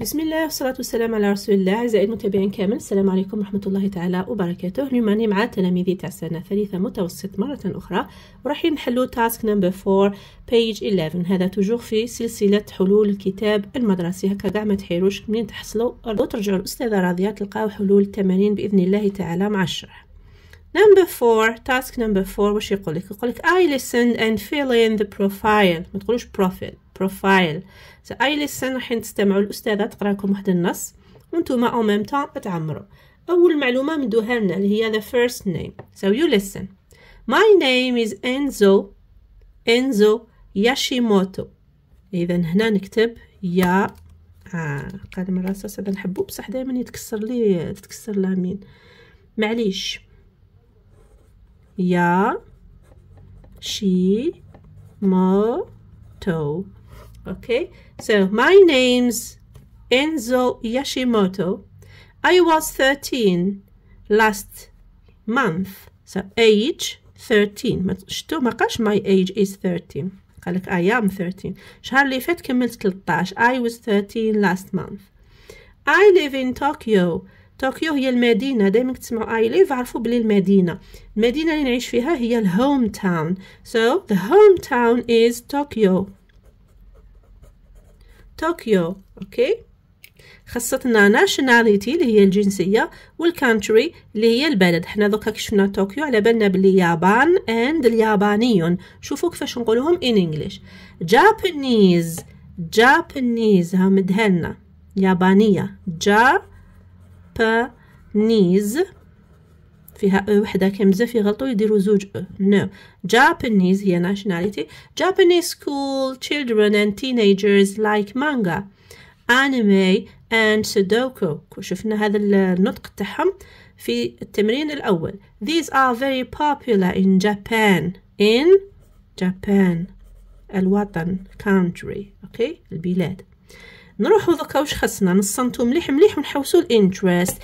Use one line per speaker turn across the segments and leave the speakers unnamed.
بسم الله والصلاة والسلام على رسول الله أعزائي المتابعين كامل السلام عليكم ورحمة الله تعالى وبركاته اليوم راني مع تلاميذي تاع سنة ثالثة متوسط مرة أخرى وراح نحلو تاسك نمبر 4 بيج 11 هذا توجور في سلسلة حلول الكتاب المدرسي هكا كاع ما تحيروش منين تحصلوا وترجعوا الأستاذة راضية تلقاو حلول التمارين بإذن الله تعالى مع الشرح نمبر فور تاسك نمبر فور واش يقولك؟ يقولك I listened and fill in the profile ما تقولوش profile بروفايل اي لسان راح نستمعوا الاستاذه تقرا لكم واحد النص وانتوما او ميم طون تعمروا اول معلومه مدوها لنا اللي هي the first name so you listen my name is Enzo Enzo Yashimoto اذا هنا نكتب يا آه قلم الرصاص هذا نحبو بصح دائما يتكسر لي تتكسر لامين معليش يا شي مو تو Okay, so my name's Enzo Yashimoto. I was 13 last month. So age 13. ما قاش my age is 13. قالك I am 13. شهر اللي فات كملت 13. I was 13 last month. I live in Tokyo. طوكيو هي المدينة دائما تسمعوا I live عرفوا Medina. Medina in اللي نعيش hometown. so the hometown is Tokyo طوكيو أوكي خصتنا ناشوناليتي اللي هي الجنسية والكانتري اللي هي البلد حنا دوكا كشفنا طوكيو على بالنا باللي يابان اند اليابانيون شوفوا كيفاش نقولهم ان انجلش جابانيز جابانيز ها مدهلنا يابانية جابانيز فيها او وحده كاين بزاف يغلطوا يديروا زوج او نو جابانيز هي ناشوناليتي جابانيز سكول children and teenagers like manga anime and sudoku شفنا هذا النطق تاعهم في التمرين الأول these are very popular in Japan in Japan الوطن country okay البلاد نروحو دوكا واش خاصنا نصنتو مليح مليح ونحوسو الانترست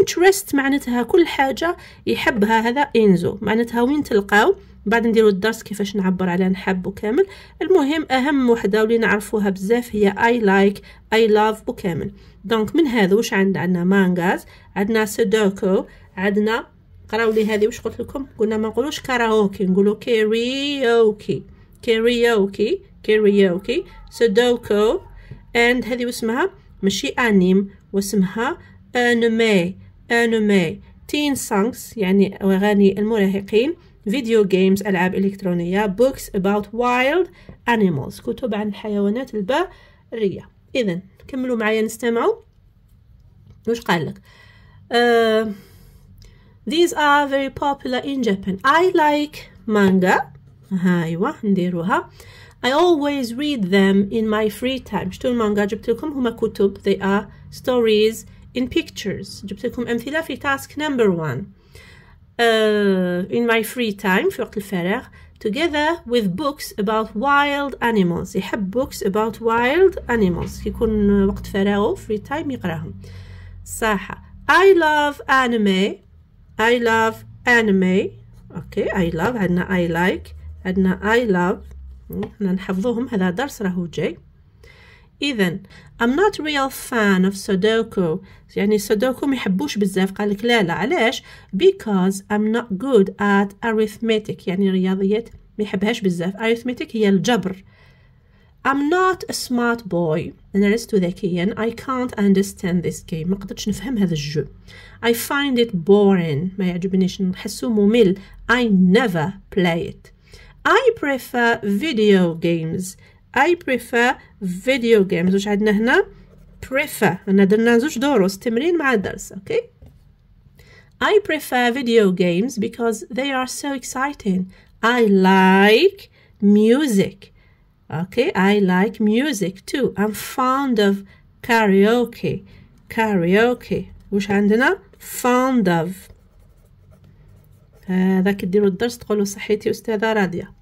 انترست معناتها كل حاجه يحبها هذا انزو معناتها وين تلقاو بعد نديرو الدرس كيفاش نعبر على نحب وكامل المهم اهم وحده واللي نعرفوها بزاف هي اي لايك اي لاف وكامل دونك من هذا واش عندنا عندنا مانغاز عندنا سودوكو عندنا قراو لي هذه واش قلت لكم قلنا ما نقولوش كاراوكي نقولو كاريوكي كاريوكي كاريوكي سودوكو and هذه واسمها ماشي انيم واسمها انمي انمي تين سانكس يعني اغاني المراهقين فيديو جيمز العاب الكترونيه بوكس اباوت وايلد انيمالز كتب عن الحيوانات البريه اذا كملوا معايا نستمعوا واش قال لك آه، these are very popular in Japan I like manga ها ايوا نديروها I always read them in my free time. they are stories in pictures task number one uh, in my free time together with books about wild animals have books about wild animals كيكون وقت فراغه free time يقراهم صح I love anime I love anime okay I love عندنا I like عندنا I love حنا نحفظوهم هذا درس راهو جاي اذا I'm not real fan of Sudoku يعني Sudoku ما يحبوش بزاف قالك لا لا علاش because I'm not good at arithmetic يعني رياضيات ما يحبهاش بزاف arithmetic هي الجبر I'm not a smart boy أنا لست ذكيا I can't understand this game ما قدرتش نفهم هذا الجو I find it boring ما يعجبنيش نحسه ممل I never play it I prefer video games I prefer video games واش عندنا هنا prefer هنا درنا زوج دروس تمرين مع الدرس اوكي okay? I prefer video games because they are so exciting I like music okay I like music too I'm fond of karaoke karaoke واش عندنا fond of هذاك ديروا الدرس تقولوا صحيتي استاذه راديه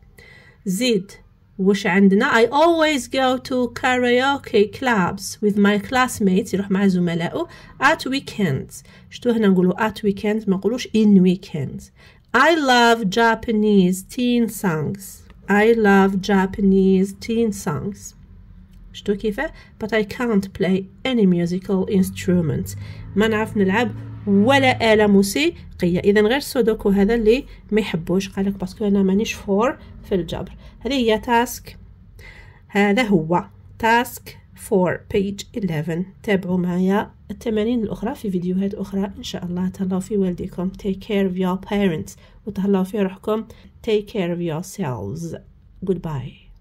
زيد وش عندنا I always go to karaoke clubs with my classmates يروح مع زملائه at weekends شتو هنا نقولوا at weekends ما نقولوش in weekends I love Japanese teen songs I love Japanese teen songs شتو كيفاه but I can't play any musical instruments ما نعرف نلعب ولا آلة موسيقية إذا غير سودوكو هذا اللي ما يحبوش قالك باسكو أنا مانيش فور في الجبر هذه هي تاسك هذا هو تاسك فور بيج 11 تابعوا معايا التمارين الأخرى في فيديوهات أخرى إن شاء الله تهلاو في والديكم take care of your parents وتهلاو في روحكم take care of yourselves goodbye